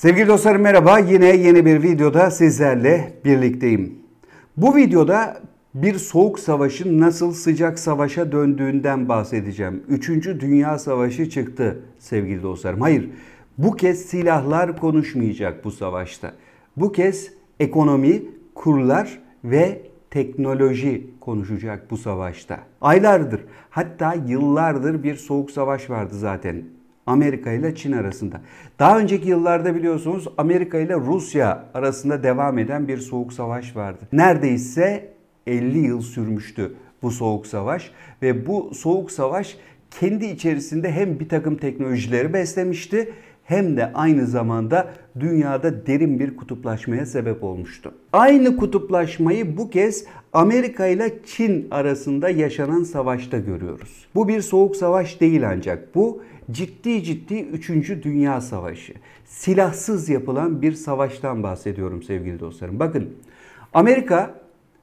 Sevgili dostlarım merhaba. Yine yeni bir videoda sizlerle birlikteyim. Bu videoda bir soğuk savaşın nasıl sıcak savaşa döndüğünden bahsedeceğim. Üçüncü Dünya Savaşı çıktı sevgili dostlarım. Hayır bu kez silahlar konuşmayacak bu savaşta. Bu kez ekonomi, kurlar ve teknoloji konuşacak bu savaşta. Aylardır hatta yıllardır bir soğuk savaş vardı zaten. Amerika ile Çin arasında. Daha önceki yıllarda biliyorsunuz Amerika ile Rusya arasında devam eden bir soğuk savaş vardı. Neredeyse 50 yıl sürmüştü bu soğuk savaş ve bu soğuk savaş kendi içerisinde hem bir takım teknolojileri beslemişti hem de aynı zamanda dünyada derin bir kutuplaşmaya sebep olmuştu. Aynı kutuplaşmayı bu kez Amerika ile Çin arasında yaşanan savaşta görüyoruz. Bu bir soğuk savaş değil ancak bu ciddi ciddi 3. Dünya Savaşı. Silahsız yapılan bir savaştan bahsediyorum sevgili dostlarım. Bakın Amerika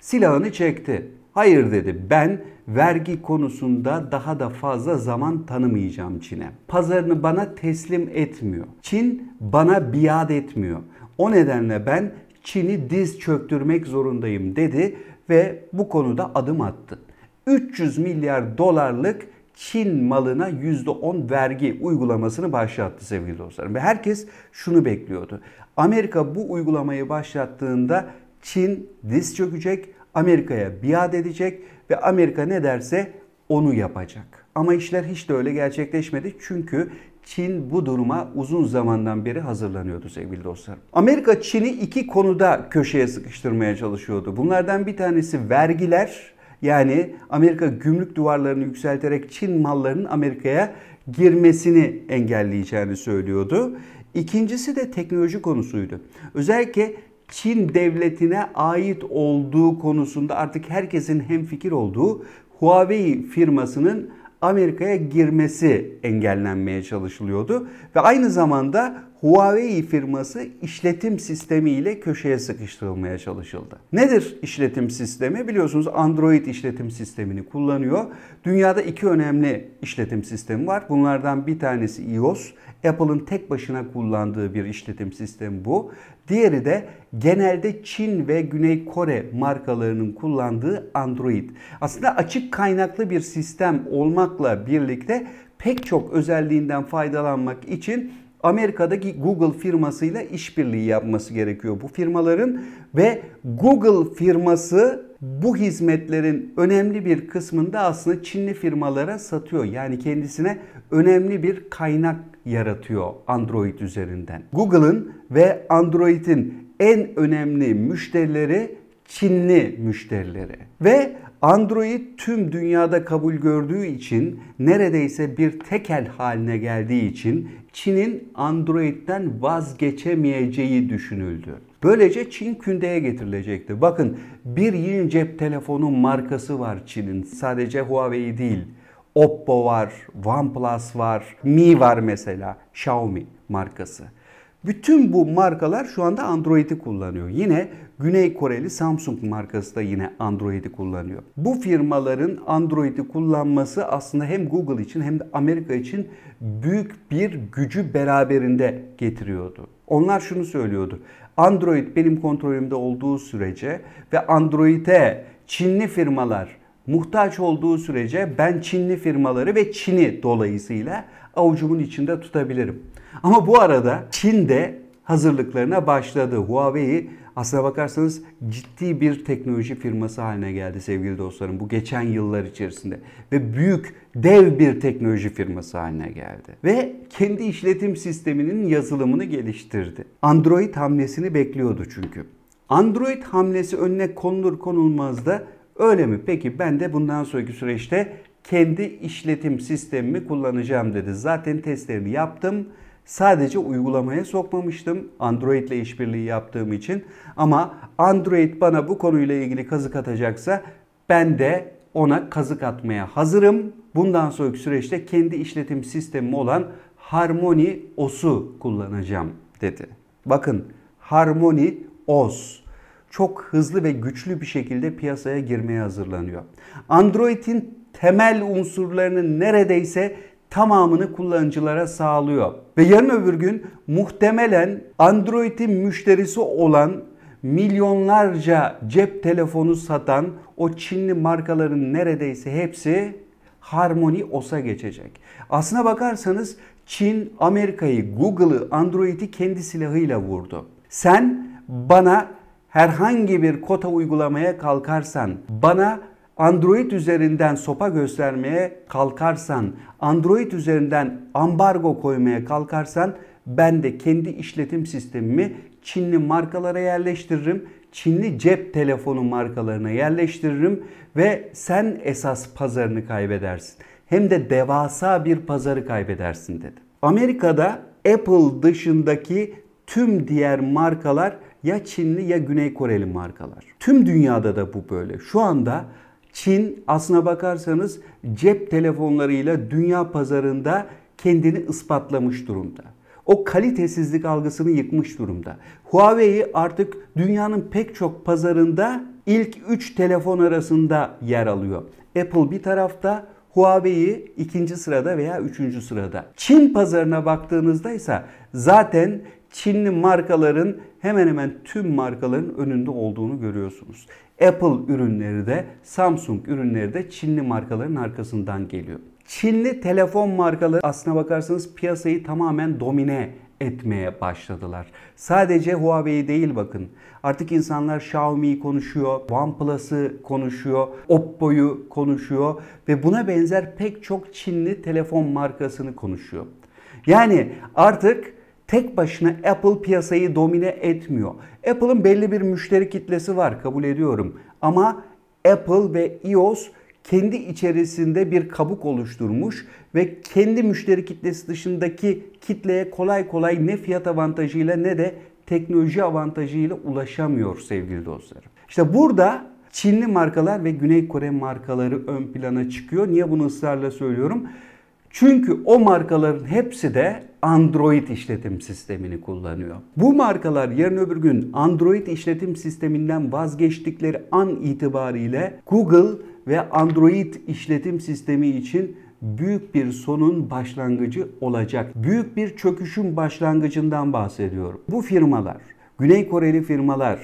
silahını çekti. Hayır dedi ben vergi konusunda daha da fazla zaman tanımayacağım Çin'e. Pazarını bana teslim etmiyor. Çin bana biat etmiyor. O nedenle ben Çin'i diz çöktürmek zorundayım dedi ve bu konuda adım attı. 300 milyar dolarlık Çin malına %10 vergi uygulamasını başlattı sevgili dostlarım. Ve herkes şunu bekliyordu. Amerika bu uygulamayı başlattığında Çin diz çökecek, Amerika'ya biat edecek ve Amerika ne derse onu yapacak. Ama işler hiç de öyle gerçekleşmedi çünkü Çin bu duruma uzun zamandan beri hazırlanıyordu sevgili dostlarım. Amerika Çin'i iki konuda köşeye sıkıştırmaya çalışıyordu. Bunlardan bir tanesi vergiler, yani Amerika gümrük duvarlarını yükselterek Çin mallarının Amerika'ya girmesini engelleyeceğini söylüyordu. İkincisi de teknoloji konusuydu. Özellikle Çin devletine ait olduğu konusunda artık herkesin hemfikir olduğu Huawei firmasının Amerika'ya girmesi engellenmeye çalışılıyordu ve aynı zamanda Huawei firması işletim sistemi ile köşeye sıkıştırılmaya çalışıldı. Nedir işletim sistemi? Biliyorsunuz Android işletim sistemini kullanıyor. Dünyada iki önemli işletim sistemi var. Bunlardan bir tanesi iOS. Apple'ın tek başına kullandığı bir işletim sistemi bu. Diğeri de genelde Çin ve Güney Kore markalarının kullandığı Android. Aslında açık kaynaklı bir sistem olmakla birlikte pek çok özelliğinden faydalanmak için Amerika'daki Google firmasıyla işbirliği yapması gerekiyor bu firmaların ve Google firması bu hizmetlerin önemli bir kısmını da aslında Çinli firmalara satıyor. Yani kendisine önemli bir kaynak yaratıyor Android üzerinden. Google'ın ve Android'in en önemli müşterileri Çinli müşterileri. Ve Android tüm dünyada kabul gördüğü için neredeyse bir tekel haline geldiği için Çin'in Android'den vazgeçemeyeceği düşünüldü. Böylece Çin kündeye getirilecekti. Bakın bir yıl cep telefonu markası var Çin'in. Sadece Huawei değil. Oppo var, OnePlus var, Mi var mesela, Xiaomi markası. Bütün bu markalar şu anda Android'i kullanıyor. Yine Güney Koreli Samsung markası da yine Android'i kullanıyor. Bu firmaların Android'i kullanması aslında hem Google için hem de Amerika için büyük bir gücü beraberinde getiriyordu. Onlar şunu söylüyordu. Android benim kontrolümde olduğu sürece ve Android'e Çinli firmalar muhtaç olduğu sürece ben Çinli firmaları ve Çin'i dolayısıyla avucumun içinde tutabilirim. Ama bu arada Çin de hazırlıklarına başladı. Huawei'yi aslına bakarsanız ciddi bir teknoloji firması haline geldi sevgili dostlarım bu geçen yıllar içerisinde ve büyük dev bir teknoloji firması haline geldi ve kendi işletim sisteminin yazılımını geliştirdi. Android hamlesini bekliyordu çünkü. Android hamlesi önüne konulur konulmaz da öyle mi? Peki ben de bundan sonraki süreçte kendi işletim sistemimi kullanacağım dedi. Zaten testlerini yaptım Sadece uygulamaya sokmamıştım Android ile işbirliği yaptığım için. Ama Android bana bu konuyla ilgili kazık atacaksa ben de ona kazık atmaya hazırım. Bundan sonraki süreçte kendi işletim sistemi olan Harmony OS'u kullanacağım dedi. Bakın Harmony OS çok hızlı ve güçlü bir şekilde piyasaya girmeye hazırlanıyor. Android'in temel unsurlarının neredeyse tamamını kullanıcılara sağlıyor. Ve yarın öbür gün muhtemelen Android'in müşterisi olan milyonlarca cep telefonu satan o Çinli markaların neredeyse hepsi Harmony OS'a geçecek. Aslına bakarsanız Çin Amerika'yı, Google'ı, Android'i kendi silahıyla vurdu. Sen bana herhangi bir kota uygulamaya kalkarsan, bana Android üzerinden sopa göstermeye kalkarsan, Android üzerinden ambargo koymaya kalkarsan ben de kendi işletim sistemimi Çinli markalara yerleştiririm. Çinli cep telefonu markalarına yerleştiririm ve sen esas pazarını kaybedersin. Hem de devasa bir pazarı kaybedersin dedi. Amerika'da Apple dışındaki tüm diğer markalar ya Çinli ya Güney Koreli markalar. Tüm dünyada da bu böyle. Şu anda Çin aslına bakarsanız cep telefonlarıyla dünya pazarında kendini ispatlamış durumda. O kalitesizlik algısını yıkmış durumda. Huawei artık dünyanın pek çok pazarında ilk 3 telefon arasında yer alıyor. Apple bir tarafta, Huawei ikinci sırada veya üçüncü sırada. Çin pazarına baktığınızda ise zaten Çinli markaların hemen hemen tüm markaların önünde olduğunu görüyorsunuz. Apple ürünleri de Samsung ürünleri de Çinli markaların arkasından geliyor. Çinli telefon markaları aslına bakarsanız piyasayı tamamen domine etmeye başladılar. Sadece Huawei değil bakın. Artık insanlar Xiaomi'yi konuşuyor, OnePlus'ı konuşuyor, Oppo'yu konuşuyor ve buna benzer pek çok Çinli telefon markasını konuşuyor. Yani artık tek başına Apple piyasayı domine etmiyor. Apple'ın belli bir müşteri kitlesi var kabul ediyorum. Ama Apple ve iOS e kendi içerisinde bir kabuk oluşturmuş ve kendi müşteri kitlesi dışındaki kitleye kolay kolay ne fiyat avantajıyla ne de teknoloji avantajıyla ulaşamıyor sevgili dostlarım. İşte burada Çinli markalar ve Güney Kore markaları ön plana çıkıyor. Niye bunu ısrarla söylüyorum? Çünkü o markaların hepsi de Android işletim sistemini kullanıyor. Bu markalar yarın öbür gün Android işletim sisteminden vazgeçtikleri an itibariyle Google ve Android işletim sistemi için büyük bir sonun başlangıcı olacak. Büyük bir çöküşün başlangıcından bahsediyorum. Bu firmalar, Güney Koreli firmalar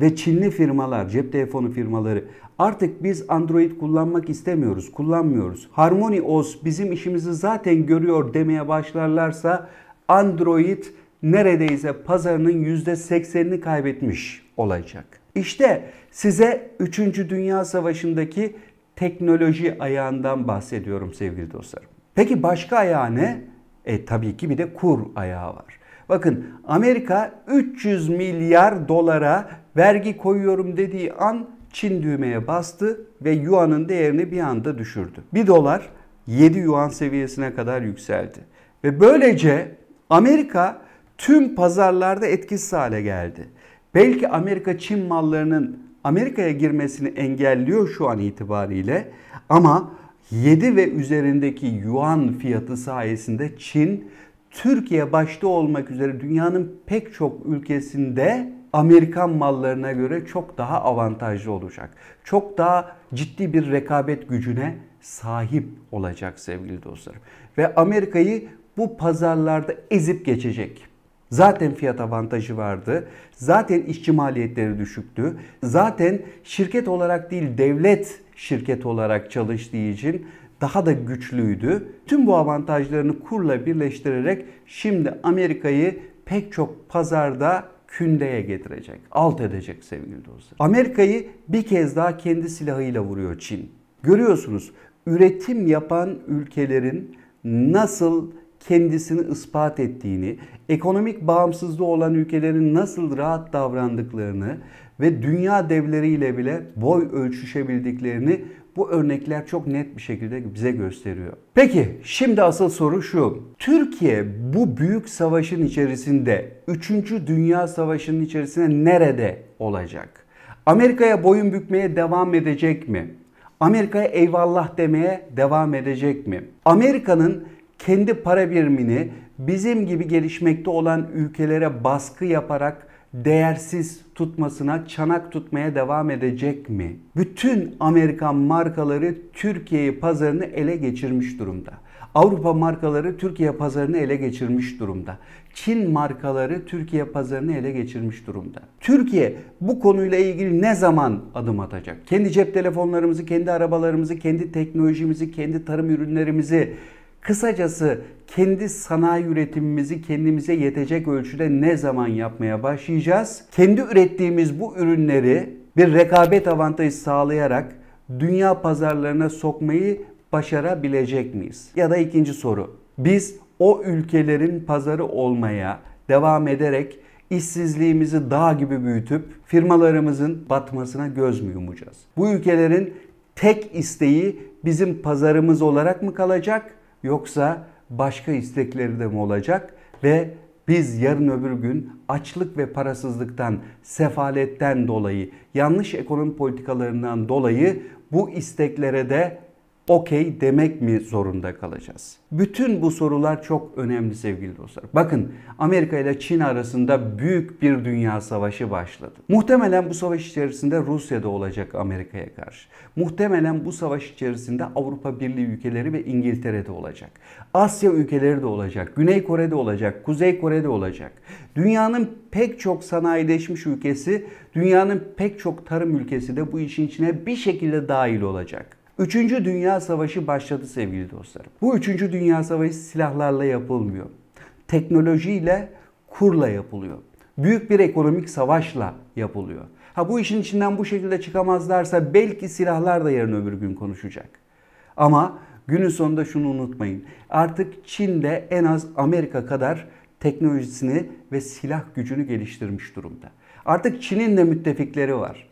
ve Çinli firmalar, cep telefonu firmaları artık biz Android kullanmak istemiyoruz, kullanmıyoruz. Harmony OS bizim işimizi zaten görüyor demeye başlarlarsa Android neredeyse pazarının %80'ini kaybetmiş olacak. İşte size 3. Dünya Savaşı'ndaki teknoloji ayağından bahsediyorum sevgili dostlarım. Peki başka ayağı ne? E tabii ki bir de kur ayağı var. Bakın Amerika 300 milyar dolara vergi koyuyorum dediği an Çin düğmeye bastı ve yuanın değerini bir anda düşürdü. 1 dolar 7 yuan seviyesine kadar yükseldi. Ve böylece Amerika tüm pazarlarda etkisiz hale geldi. Belki Amerika Çin mallarının Amerika'ya girmesini engelliyor şu an itibariyle ama 7 ve üzerindeki yuan fiyatı sayesinde Çin Türkiye başta olmak üzere dünyanın pek çok ülkesinde Amerikan mallarına göre çok daha avantajlı olacak. Çok daha ciddi bir rekabet gücüne sahip olacak sevgili dostlarım. Ve Amerika'yı bu pazarlarda ezip geçecek. Zaten fiyat avantajı vardı. Zaten işçi maliyetleri düşüktü. Zaten şirket olarak değil devlet şirket olarak çalıştığı için daha da güçlüydü. Tüm bu avantajlarını kurla birleştirerek şimdi Amerika'yı pek çok pazarda kündeye getirecek, alt edecek sevgili dostlar. Amerika'yı bir kez daha kendi silahıyla vuruyor Çin. Görüyorsunuz üretim yapan ülkelerin nasıl kendisini ispat ettiğini, ekonomik bağımsızlığı olan ülkelerin nasıl rahat davrandıklarını ve dünya devleriyle bile boy ölçüşebildiklerini bu örnekler çok net bir şekilde bize gösteriyor. Peki şimdi asıl soru şu. Türkiye bu büyük savaşın içerisinde 3. Dünya Savaşı'nın içerisinde nerede olacak? Amerika'ya boyun bükmeye devam edecek mi? Amerika'ya eyvallah demeye devam edecek mi? Amerika'nın kendi para birimini bizim gibi gelişmekte olan ülkelere baskı yaparak değersiz tutmasına çanak tutmaya devam edecek mi? Bütün Amerikan markaları Türkiye pazarını ele geçirmiş durumda. Avrupa markaları Türkiye pazarını ele geçirmiş durumda. Çin markaları Türkiye pazarını ele geçirmiş durumda. Türkiye bu konuyla ilgili ne zaman adım atacak? Kendi cep telefonlarımızı, kendi arabalarımızı, kendi teknolojimizi, kendi tarım ürünlerimizi Kısacası kendi sanayi üretimimizi kendimize yetecek ölçüde ne zaman yapmaya başlayacağız? Kendi ürettiğimiz bu ürünleri bir rekabet avantajı sağlayarak dünya pazarlarına sokmayı başarabilecek miyiz? Ya da ikinci soru. Biz o ülkelerin pazarı olmaya devam ederek işsizliğimizi dağ gibi büyütüp firmalarımızın batmasına göz mü yumacağız? Bu ülkelerin tek isteği bizim pazarımız olarak mı kalacak yoksa başka istekleri de mi olacak ve biz yarın öbür gün açlık ve parasızlıktan, sefaletten dolayı, yanlış ekonomi politikalarından dolayı bu isteklere de okey demek mi zorunda kalacağız? Bütün bu sorular çok önemli sevgili dostlar. Bakın Amerika ile Çin arasında büyük bir dünya savaşı başladı. Muhtemelen bu savaş içerisinde Rusya da olacak Amerika'ya karşı. Muhtemelen bu savaş içerisinde Avrupa Birliği ülkeleri ve İngiltere de olacak. Asya ülkeleri de olacak. Güney Kore'de olacak. Kuzey Kore'de olacak. Dünyanın pek çok sanayileşmiş ülkesi, dünyanın pek çok tarım ülkesi de bu işin içine bir şekilde dahil olacak. Üçüncü Dünya Savaşı başladı sevgili dostlarım. Bu Üçüncü Dünya Savaşı silahlarla yapılmıyor. Teknolojiyle, kurla yapılıyor. Büyük bir ekonomik savaşla yapılıyor. Ha bu işin içinden bu şekilde çıkamazlarsa belki silahlar da yarın öbür gün konuşacak. Ama günün sonunda şunu unutmayın. Artık Çin de en az Amerika kadar teknolojisini ve silah gücünü geliştirmiş durumda. Artık Çin'in de müttefikleri var.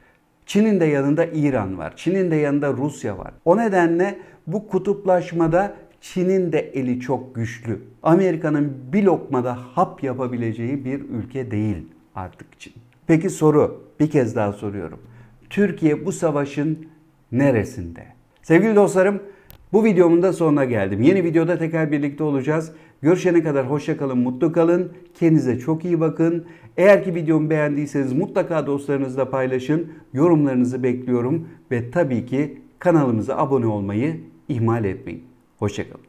Çin'in de yanında İran var. Çin'in de yanında Rusya var. O nedenle bu kutuplaşmada Çin'in de eli çok güçlü. Amerika'nın bir lokmada hap yapabileceği bir ülke değil artık Çin. Peki soru bir kez daha soruyorum. Türkiye bu savaşın neresinde? Sevgili dostlarım bu videomun da sonuna geldim. Yeni videoda tekrar birlikte olacağız. Görüşene kadar hoşça kalın, mutlu kalın. Kendinize çok iyi bakın. Eğer ki videomu beğendiyseniz mutlaka dostlarınızla paylaşın. Yorumlarınızı bekliyorum ve tabii ki kanalımıza abone olmayı ihmal etmeyin. Hoşçakalın.